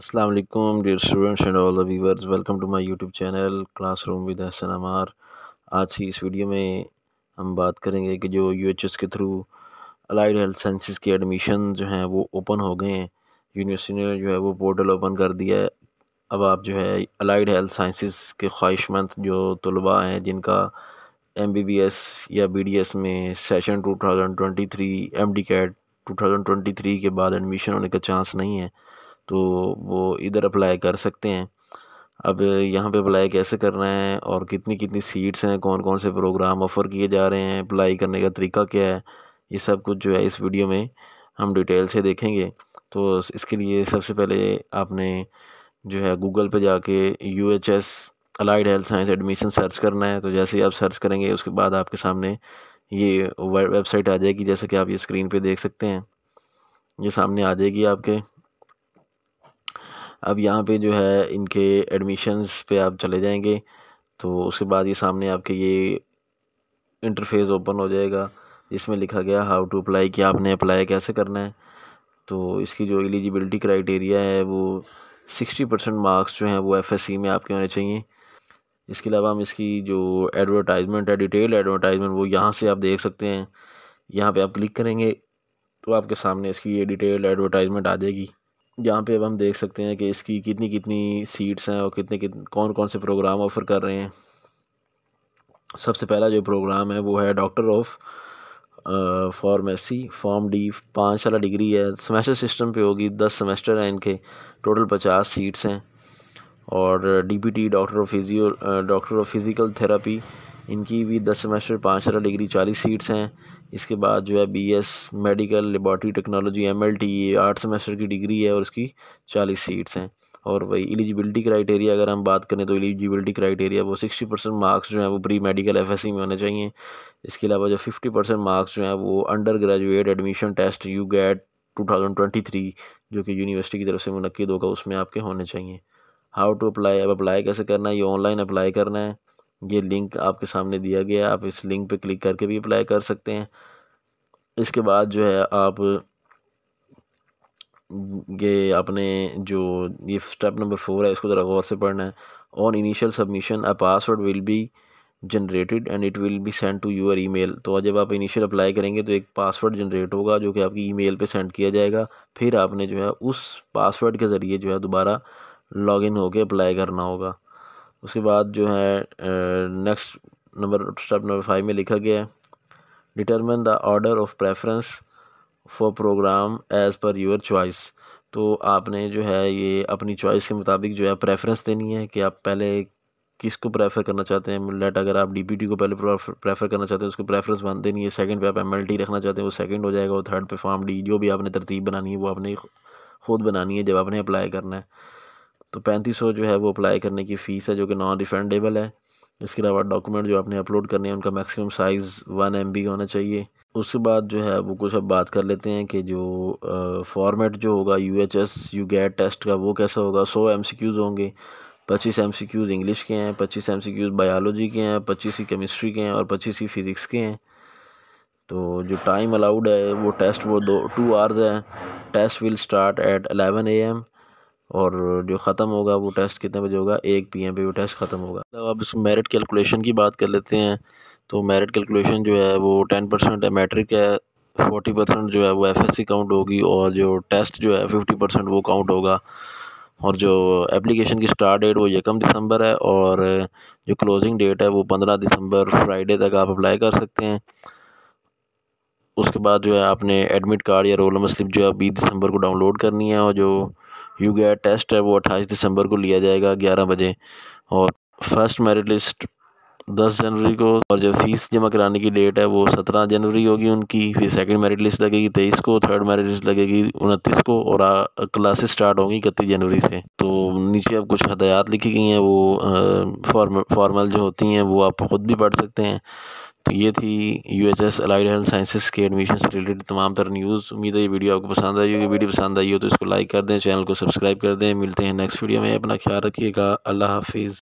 Aslam dear students and all दीवर्स welcome to my YouTube channel classroom with Ehsan Ammar आज की इस वीडियो में हम बात करेंगे कि जो एस के थ्रू अलाइड हेल्थ साइंसिस के एडमिशन जो हैं वो ओपन हो गए हैं यूनिवर्सिटी ने जो है वो पोर्टल ओपन कर दिया है अब आप जो है अलाइड हेल्थ साइंसिस के ख्वाहिशमंद जो तलबा हैं जिनका एम बी बी एस या बी डी एस में session two thousand twenty three M D CAT two thousand twenty three के बाद एडमिशन होने का चांस नहीं है तो वो इधर अप्लाई कर सकते हैं अब यहाँ पे अप्लाई कैसे करना है और कितनी कितनी सीट्स हैं कौन कौन से प्रोग्राम ऑफ़र किए जा रहे हैं अप्लाई करने का तरीका क्या है ये सब कुछ जो है इस वीडियो में हम डिटेल से देखेंगे तो इसके लिए सबसे पहले आपने जो है गूगल पे जाके U H S allied health science admission search करना है तो जैसे ही आप सर्च करेंगे उसके बाद आपके सामने ये वेबसाइट आ जाएगी जैसे कि आप ये स्क्रीन पे देख सकते हैं ये सामने आ जाएगी आपके अब यहाँ पे जो है इनके एडमिशन्स पे आप चले जाएंगे तो उसके बाद ये सामने आपके ये इंटरफेस ओपन हो जाएगा जिसमें लिखा गया हाउ टू अप्लाई कि आपने अप्लाई कैसे करना है तो इसकी जो एलिजिबिलिटी क्राइटेरिया है वो सिक्सटी परसेंट मार्क्स जो हैं वो एफ एस सी में आपके होने चाहिए इसके अलावा हम इसकी जो एडवर्टाइजमेंट है डिटेल एडवर्टाइजमेंट वो यहाँ से आप देख सकते हैं यहाँ पे आप क्लिक करेंगे तो आपके सामने इसकी ये डिटेल एडवर्टाइजमेंट आ जाएगी यहाँ पे अब हम देख सकते हैं कि इसकी कितनी कितनी सीट्स हैं और कितने कितने कौन कौन से प्रोग्राम ऑफ़र कर रहे हैं सबसे पहला जो प्रोग्राम है वो है doctor of pharmacy pharm D पाँच वाला डिग्री है सेमेस्टर सिस्टम पे होगी दस सेमेस्टर हैं इनके टोटल पचास सीट्स हैं और D doctor of physio doctor of physical therapy इनकी भी दस सेमेस्टर पाँच हज़ार डिग्री चालीस सीट्स हैं इसके बाद जो है BS medical laboratory technology MLT ये आठ सेमेस्टर की डिग्री है और उसकी चालीस सीट्स हैं और वही एलिजिबिलिटी क्राइटेरिया अगर हम बात करें तो एलिजिबिलिटी क्राइटेरिया वो सिक्सटी परसेंट मार्क्स जो हैं वो प्री मेडिकल एफ में होने चाहिए इसके अलावा जो फिफ्टी परसेंट मार्क्स जो हैं वो under graduate admission test U GAT two thousand twenty three जो कि यूनिवर्सिटी की तरफ से मुनद होगा उसमें आपके होने चाहिए हाउ टू अप्लाई अब अप्लाई कैसे करना है ये ऑनलाइन अप्लाई करना है ये लिंक आपके सामने दिया गया है आप इस लिंक पे क्लिक करके भी अप्लाई कर सकते हैं इसके बाद जो है आप ये अपने जो ये स्टेप नंबर फोर है इसको ज़रा गौर से पढ़ना है on initial submission a password will be generated and it will be send to your mail तो जब आप इनिशियल अप्लाई करेंगे तो एक पासवर्ड जनरेट होगा जो कि आपकी ई मेल पर सेंड किया जाएगा फिर आपने जो है उस पासवर्ड के ज़रिए जो है दोबारा लॉग इन होकर अप्लाई करना होगा उसके बाद जो है next number step number five में लिखा गया है determine the order of preference for program as per your choice तो आपने जो है ये अपनी चॉइस के मुताबिक जो है प्रेफरेंस देनी है कि आप पहले किसको प्रेफर करना चाहते हैं लेट अगर आप डीपीटी को पहले प्रेफर करना चाहते हैं उसको प्रेफरेंस बन देनी है सेकंड पे आप एम रखना चाहते हैं वो सेकंड हो जाएगा वो थर्ड पे फॉर्म डी जो भी आपने तरतीब बनानी है वो आपने खुद बनानी है जब आपने अप्लाई करना है तो पैंतीस सौ जो है वो अप्लाई करने की फ़ीस है जो कि नॉन रिफंडेबल है इसके अलावा डॉक्यूमेंट जो आपने अपलोड करने हैं उनका maximum size one M B का होना चाहिए उसके बाद जो है वो कुछ अब बात कर लेते हैं कि जो फॉर्मेट जो होगा U H S U GAT test का वो कैसा होगा सौ एम सी क्यूज़ होंगे पच्चीस एम सी क्यूज़ इंग्लिश के हैं पच्चीस एम सी क्यूज़ बायोलॉजी के हैं पच्चीस ही केमिस्ट्री के हैं और पच्चीस ही फ़िज़िक्स के हैं तो जो टाइम अलाउड है वो टेस्ट वो दो टू आवर्स है test will start at eleven A M और जो ख़त्म होगा वो टेस्ट कितने बजे होगा एक पी एम पे वो टेस्ट ख़त्म होगा तो अब इस मेरिट कैलकुलेशन की बात कर लेते हैं तो मेरिट कैलकुलेशन जो है वो टेन परसेंट है मेट्रिक है फोर्टी परसेंट जो है वो एफ एस सी काउंट होगी और जो टेस्ट जो है फिफ्टी परसेंट वो काउंट होगा और जो एप्लीकेशन की स्टार्ट डेट वो यकम दिसंबर है और जो क्लोजिंग डेट है वो पंद्रह दिसंबर फ्राइडे तक आप अप्लाई कर सकते हैं उसके बाद जो है आपने एडमिट कार्ड या रोल नंबर स्लिप जो है बीस दिसंबर को डाउनलोड करनी है और जो यू गया टेस्ट है वो अट्ठाईस दिसंबर को लिया जाएगा ग्यारह बजे और फर्स्ट मेरिट लिस्ट दस जनवरी को और जो फ़ीस जमा कराने की डेट है वो सत्रह जनवरी होगी उनकी फिर सेकंड मेरिट लिस्ट लगेगी तेईस को थर्ड मेरिट लिस्ट लगेगी उनतीस को और क्लासेस स्टार्ट होंगी इकतीस जनवरी से तो नीचे अब कुछ हदयात लिखी गई हैं वो फॉर्मल जो होती हैं वो आप ख़ुद भी पढ़ सकते हैं तो ये थी U H S allied health sciences के एडमिशन से रिलेटेड तमाम तरह न्यूज़ उम्मीद है ये वीडियो आपको पसंद आई होगी वीडियो पसंद आई हो तो इसको लाइक कर दें चैनल को सब्सक्राइब कर दें मिलते हैं नेक्स्ट वीडियो में अपना ख्याल रखिएगा अल्लाह हाफिज़